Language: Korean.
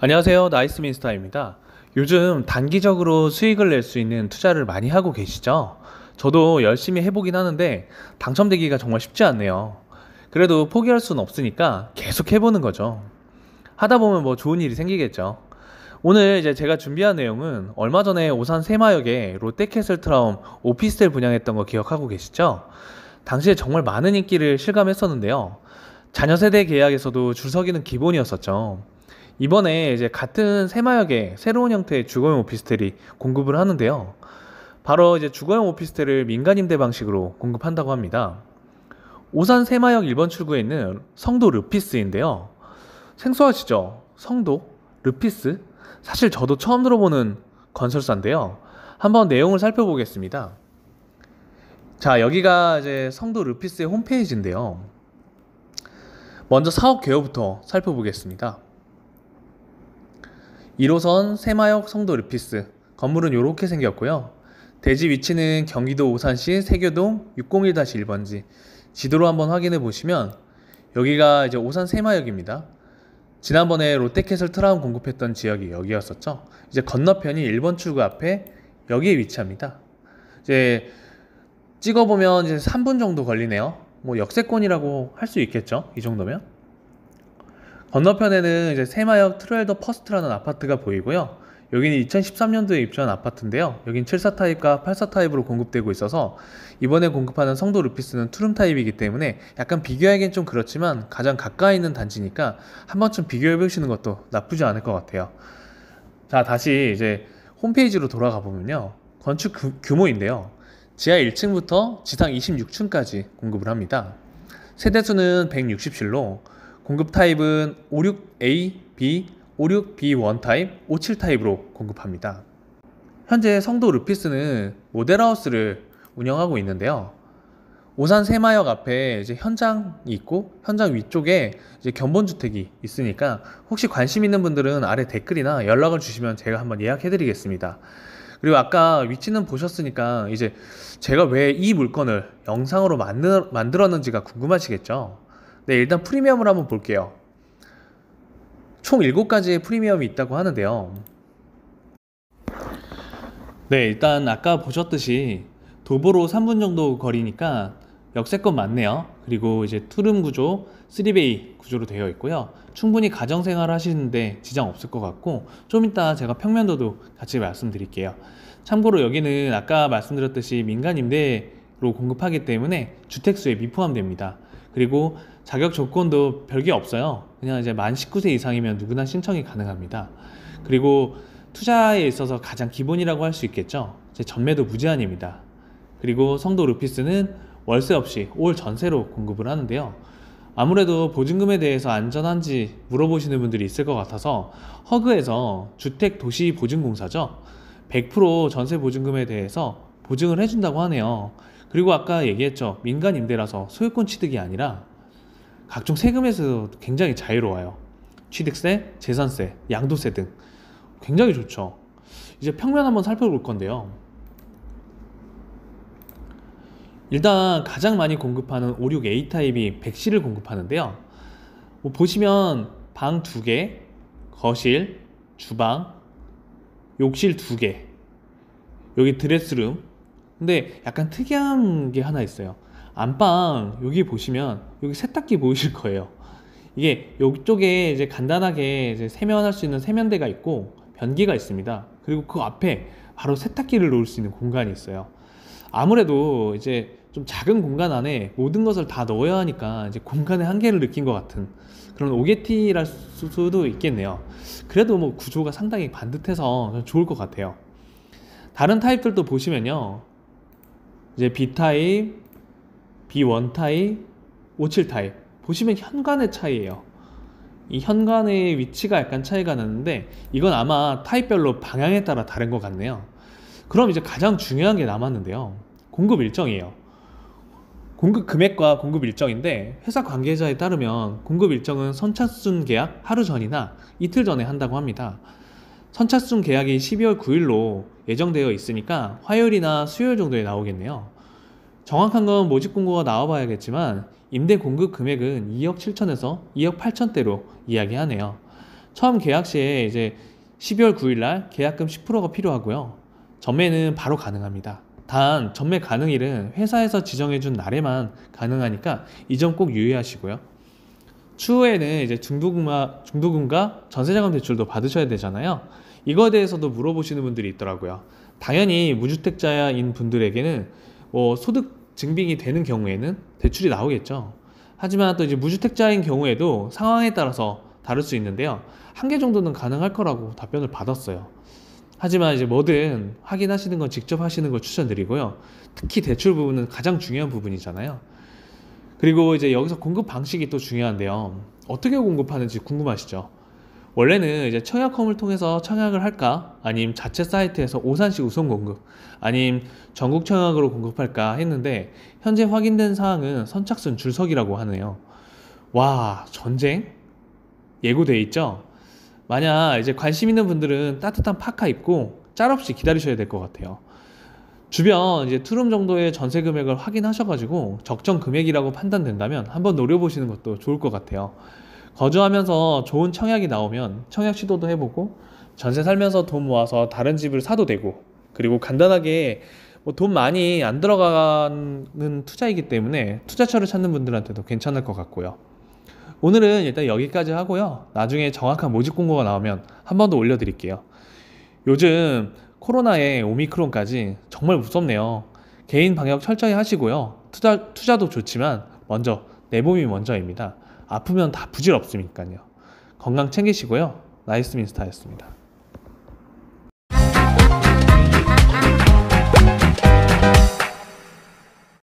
안녕하세요. 나이스민스타입니다. 요즘 단기적으로 수익을 낼 수 있는 투자를 많이 하고 계시죠? 저도 열심히 해보긴 하는데 당첨되기가 정말 쉽지 않네요. 그래도 포기할 수는 없으니까 계속 해보는 거죠. 하다 보면 뭐 좋은 일이 생기겠죠. 오늘 이제 제가 준비한 내용은 얼마 전에 오산 세마역에 롯데캐슬 트라움 오피스텔 분양했던 거 기억하고 계시죠? 당시에 정말 많은 인기를 실감했었는데요. 자녀 세대 계약에서도 줄 서기는 기본이었었죠. 이번에 이제 같은 새마역에 새로운 형태의 주거용 오피스텔이 공급을 하는데요. 바로 이제 주거용 오피스텔을 민간 임대 방식으로 공급한다고 합니다. 오산 새마역 1번 출구에 있는 성도 르피스인데요. 생소하시죠? 성도 르피스? 사실 저도 처음 들어보는 건설사인데요. 한번 내용을 살펴보겠습니다. 자, 여기가 이제 성도 르피스의 홈페이지인데요. 먼저 사업 개요부터 살펴보겠습니다. 1호선 세마역 성도 르피스 건물은 이렇게 생겼고요. 대지 위치는 경기도 오산시 세교동 601-1번지 지도로 한번 확인해 보시면 여기가 이제 오산 세마역입니다 지난번에 롯데캐슬 트라운 공급했던 지역이 여기였었죠. 이제 건너편이 1번 출구 앞에 여기에 위치합니다. 이제 찍어보면 이제 3분 정도 걸리네요. 뭐 역세권이라고 할 수 있겠죠. 이 정도면. 건너편에는 이제 새마역 트레일더 퍼스트라는 아파트가 보이고요. 여기는 2013년도에 입주한 아파트인데요. 여긴 74 타입과 84 타입으로 공급되고 있어서 이번에 공급하는 성도 루피스는 투룸 타입이기 때문에 약간 비교하기엔 좀 그렇지만 가장 가까이 있는 단지니까 한 번쯤 비교해 보시는 것도 나쁘지 않을 것 같아요. 자, 다시 이제 홈페이지로 돌아가 보면요. 건축 그, 규모인데요. 지하 1층부터 지상 26층까지 공급을 합니다. 세대수는 1 6 7로 공급 타입은 56A, B, 56B1 타입, 57타입으로 공급합니다. 현재 성도 루피스는 모델하우스를 운영하고 있는데요. 오산 세마역 앞에 이제 현장이 있고 현장 위쪽에 이제 견본주택이 있으니까 혹시 관심 있는 분들은 아래 댓글이나 연락을 주시면 제가 한번 예약해 드리겠습니다. 그리고 아까 위치는 보셨으니까 이제 제가 왜 이 물건을 영상으로 만들, 만들었는지가 궁금하시겠죠? 네, 일단 프리미엄을 한번 볼게요. 총 7가지의 프리미엄이 있다고 하는데요. 네, 일단 아까 보셨듯이 도보로 3분 정도 거리니까 역세권 맞네요. 그리고 이제 투룸 구조, 3베이 구조로 되어 있고요. 충분히 가정생활 하시는데 지장 없을 것 같고 좀 이따 제가 평면도도 같이 말씀드릴게요. 참고로 여기는 아까 말씀드렸듯이 민간 임대로 공급하기 때문에 주택수에 미포함됩니다. 그리고 자격 조건도 별게 없어요. 그냥 이제 만 19세 이상이면 누구나 신청이 가능합니다. 그리고 투자에 있어서 가장 기본이라고 할 수 있겠죠. 제 전매도 무제한입니다. 그리고 성도 루피스는 월세 없이 올 전세로 공급을 하는데요. 아무래도 보증금에 대해서 안전한지 물어보시는 분들이 있을 것 같아서 허그에서 주택도시보증공사죠. 100% 전세 보증금에 대해서 보증을 해준다고 하네요. 그리고 아까 얘기했죠. 민간 임대라서 소유권 취득이 아니라 각종 세금에서 도 굉장히 자유로워요. 취득세, 재산세, 양도세 등 굉장히 좋죠. 이제 평면 한번 살펴볼 건데요. 일단 가장 많이 공급하는 56A 타입이 100실을 공급하는데요. 뭐 보시면 방 2개, 거실, 주방, 욕실 2개, 여기 드레스룸, 근데 약간 특이한 게 하나 있어요. 안방 여기 보시면 여기 세탁기 보이실 거예요. 이게 이쪽에 이제 간단하게 이제 세면할 수 있는 세면대가 있고 변기가 있습니다. 그리고 그 앞에 바로 세탁기를 놓을 수 있는 공간이 있어요. 아무래도 이제 좀 작은 공간 안에 모든 것을 다 넣어야 하니까 이제 공간의 한계를 느낀 것 같은 그런 오게티랄 수도 있겠네요. 그래도 뭐 구조가 상당히 반듯해서 좋을 것 같아요. 다른 타입들도 보시면요. 이제 B 타입, B1 타입, 57 타입. 보시면 현관의 차이예요. 이 현관의 위치가 약간 차이가 나는데 이건 아마 타입별로 방향에 따라 다른 것 같네요. 그럼 이제 가장 중요한 게 남았는데요. 공급 일정이에요. 공급 금액과 공급 일정인데 회사 관계자에 따르면 공급 일정은 선착순 계약 하루 전이나 이틀 전에 한다고 합니다. 선착순 계약이 12월 9일로 예정되어 있으니까 화요일이나 수요일 정도에 나오겠네요. 정확한 건 모집 공고가 나와봐야겠지만 임대 공급 금액은 2억 7천에서 2억 8천대로 이야기하네요. 처음 계약 시에 이제 12월 9일날 계약금 10%가 필요하고요. 전매는 바로 가능합니다. 단 전매 가능일은 회사에서 지정해준 날에만 가능하니까 이 점 꼭 유의하시고요. 추후에는 이제 중도금과, 중도금과 전세자금 대출도 받으셔야 되잖아요. 이거에 대해서도 물어보시는 분들이 있더라고요. 당연히 무주택자인 분들에게는 뭐 소득 증빙이 되는 경우에는 대출이 나오겠죠. 하지만 또 이제 무주택자인 경우에도 상황에 따라서 다를 수 있는데요. 한 개 정도는 가능할 거라고 답변을 받았어요. 하지만 이제 뭐든 확인하시는 건 직접 하시는 걸 추천드리고요. 특히 대출 부분은 가장 중요한 부분이잖아요. 그리고 이제 여기서 공급 방식이 또 중요한데요. 어떻게 공급하는지 궁금하시죠? 원래는 이제 청약홈을 통해서 청약을 할까 아님 자체 사이트에서 오산시 우선 공급 아님 전국 청약으로 공급할까 했는데 현재 확인된 사항은 선착순 줄서기라고 하네요 와 전쟁 예고돼 있죠 만약 이제 관심 있는 분들은 따뜻한 파카 입고 짤 없이 기다리셔야 될 것 같아요 주변 이제 투룸 정도의 전세 금액을 확인하셔가지고 적정 금액이라고 판단된다면 한번 노려보시는 것도 좋을 것 같아요 거주하면서 좋은 청약이 나오면 청약 시도도 해보고 전세 살면서 돈 모아서 다른 집을 사도 되고 그리고 간단하게 뭐돈 많이 안 들어가는 투자이기 때문에 투자처를 찾는 분들한테도 괜찮을 것 같고요. 오늘은 일단 여기까지 하고요. 나중에 정확한 모집 공고가 나오면 한 번 더 올려드릴게요. 요즘 코로나에 오미크론까지 정말 무섭네요. 개인 방역 철저히 하시고요. 투자, 투자도 좋지만 먼저 내 몸이 먼저입니다. 아프면 다 부질없으니까요. 건강 챙기시고요. 나이스민스타였습니다.